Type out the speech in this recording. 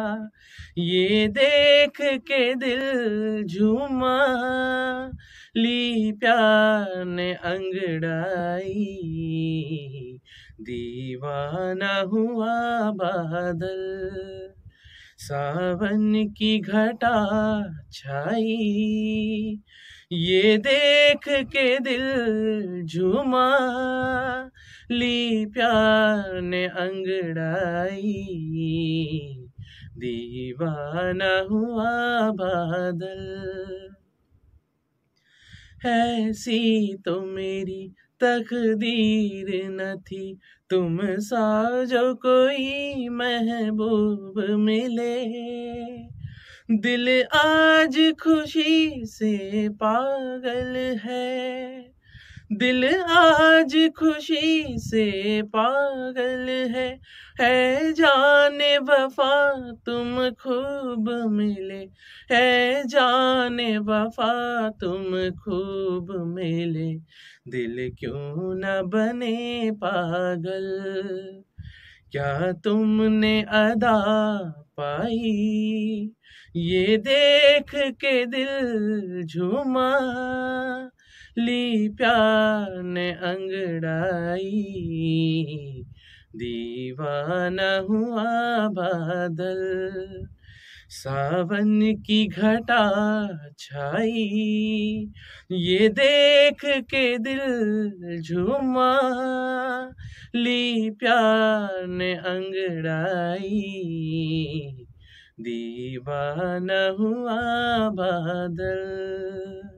ये देख के दिल झूमा ली प्यार ने अंगड़ाई दीवाना हुआ बादल सावन की घटा छाई ये देख के दिल झूमा ली प्यार ने अंगड़ाई दीवाना हुआ बादल ऐसी तो मेरी तकदीर न थी तुम सा जो कोई महबूब मिले दिल आज खुशी से पागल है दिल आज खुशी से पागल है है जाने वफा तुम खूब मिले है जाने वफा तुम खूब मिले दिल क्यों न बने पागल क्या तुमने अदा पाई ये देख के दिल झूमा ली प्यार ने अंगड़ाई दीवाना हुआ बादल सावन की घटा छाई ये देख के दिल झूमा ली प्यार ने अंगड़ाई दीवाना हुआ बादल